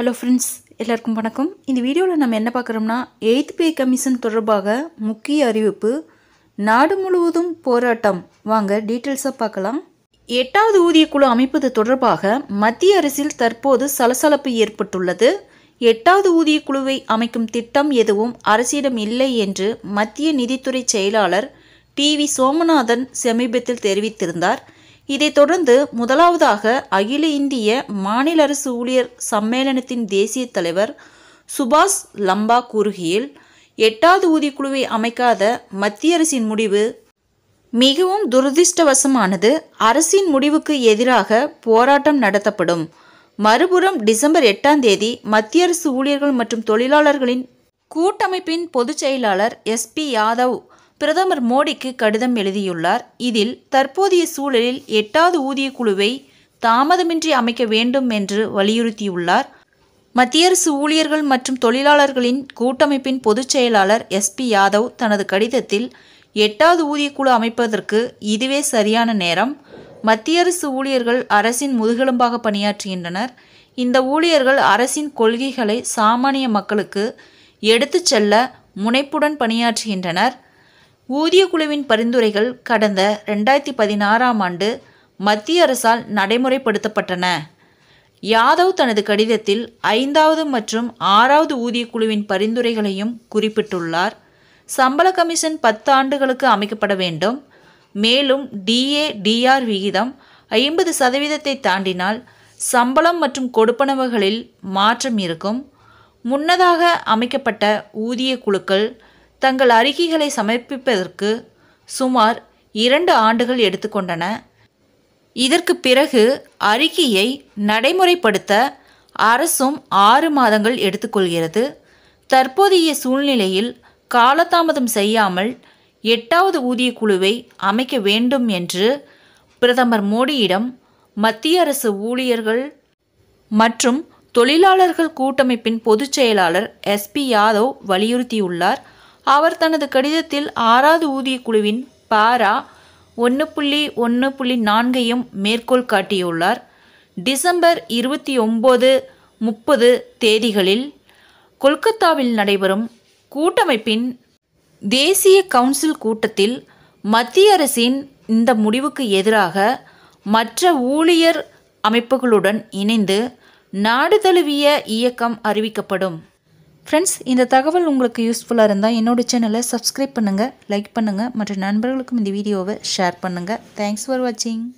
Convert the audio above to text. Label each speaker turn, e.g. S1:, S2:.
S1: hello friends எல்லாருக்கும் வணக்கம் இந்த வீடியோவில் நம்ம என்ன பார்க்குறோம்னா எயித் பே கமிஷன் தொடர்பாக முக்கிய அறிவிப்பு நாடு முழுவதும் போராட்டம் வாங்க டீட்டெயில்ஸாக பார்க்கலாம் எட்டாவது ஊதியக்குழு அமைப்பது தொடர்பாக மத்திய அரசில் தற்போது சலசலப்பு ஏற்பட்டுள்ளது எட்டாவது ஊதியக்குழுவை அமைக்கும் திட்டம் எதுவும் அரசிடம் இல்லை என்று மத்திய நிதித்துறை செயலாளர் டி வி சோமநாதன் சமீபத்தில் தெரிவித்திருந்தார் இதைத் தொடர்ந்து முதலாவதாக அகில இந்திய மாநில அரசு ஊழியர் சம்மேளனத்தின் தேசிய தலைவர் சுபாஷ் லம்பா கூறுகையில் எட்டாவது ஊதியக்குழுவை அமைக்காத மத்திய அரசின் முடிவு மிகவும் துரதிருஷ்டவசமானது அரசின் முடிவுக்கு எதிராக போராட்டம் நடத்தப்படும் மறுபுறம் டிசம்பர் எட்டாம் தேதி மத்திய அரசு ஊழியர்கள் மற்றும் தொழிலாளர்களின் கூட்டமைப்பின் பொதுச் செயலாளர் எஸ் பி யாதவ் பிரதமர் மோடிக்கு கடிதம் எழுதியுள்ளார் இதில் தற்போதைய சூழலில் எட்டாவது ஊதிய குழுவை தாமதமின்றி அமைக்க வேண்டும் என்று வலியுறுத்தியுள்ளார் மத்திய அரசு ஊழியர்கள் மற்றும் தொழிலாளர்களின் கூட்டமைப்பின் பொதுச் செயலாளர் எஸ் பி யாதவ் தனது கடிதத்தில் எட்டாவது ஊதியக்குழு அமைப்பதற்கு இதுவே சரியான நேரம் மத்திய அரசு ஊழியர்கள் அரசின் முதுகெலும்பாக பணியாற்றுகின்றனர் இந்த ஊழியர்கள் அரசின் கொள்கைகளை சாமானிய மக்களுக்கு எடுத்துச் செல்ல முனைப்புடன் பணியாற்றுகின்றனர் ஊதிய குழுவின் பரிந்துரைகள் கடந்த ரெண்டாயிரத்தி பதினாறாம் ஆண்டு மத்திய அரசால் நடைமுறைப்படுத்தப்பட்டன யாதவ் தனது கடிதத்தில் ஐந்தாவது மற்றும் ஆறாவது ஊதிய குழுவின் பரிந்துரைகளையும் குறிப்பிட்டுள்ளார் சம்பள கமிஷன் பத்து ஆண்டுகளுக்கு அமைக்கப்பட வேண்டும் மேலும் டிஏ டிஆர் விகிதம் ஐம்பது சதவீதத்தை தாண்டினால் சம்பளம் மற்றும் கொடுப்பனவுகளில் மாற்றம் இருக்கும் முன்னதாக அமைக்கப்பட்ட ஊதிய குழுக்கள் தங்கள் அறிக்கைகளை சமர்ப்பிப்பதற்கு சுமார் இரண்டு ஆண்டுகள் எடுத்துக்கொண்டன இதற்கு பிறகு அறிக்கையை நடைமுறைப்படுத்த அரசும் ஆறு மாதங்கள் எடுத்துக்கொள்கிறது தற்போதைய சூழ்நிலையில் காலதாமதம் செய்யாமல் எட்டாவது ஊதிய குழுவை அமைக்க வேண்டும் என்று பிரதமர் மோடியிடம் மத்திய அரசு ஊழியர்கள் மற்றும் தொழிலாளர்கள் கூட்டமைப்பின் பொதுச் செயலாளர் எஸ்பி யாதவ் வலியுறுத்தியுள்ளார் அவர் தனது கடிதத்தில் ஆறாவது ஊதிய குழுவின் பாரா ஒன்று புள்ளி ஒன்று புள்ளி நான்கையும் மேற்கோள் காட்டியுள்ளார் டிசம்பர் இருபத்தி ஒம்பது முப்பது தேதிகளில் கொல்கத்தாவில் நடைபெறும் கூட்டமைப்பின் தேசிய கவுன்சில் கூட்டத்தில் மத்திய அரசின் இந்த முடிவுக்கு எதிராக மற்ற ஊழியர் அமைப்புகளுடன் இணைந்து நாடு தழுவிய இயக்கம் அறிவிக்கப்படும் ஃப்ரெண்ட்ஸ் இந்த தகவல் உங்களுக்கு யூஸ்ஃபுல்லாக இருந்தால் என்னோடய சேனலை சப்ஸ்கிரைப் பண்ணுங்கள் லைக் பண்ணுங்கள் மற்ற நண்பர்களுக்கும் இந்த வீடியோவை ஷேர் பண்ணுங்கள் தேங்க்ஸ் ஃபார் வாட்சிங்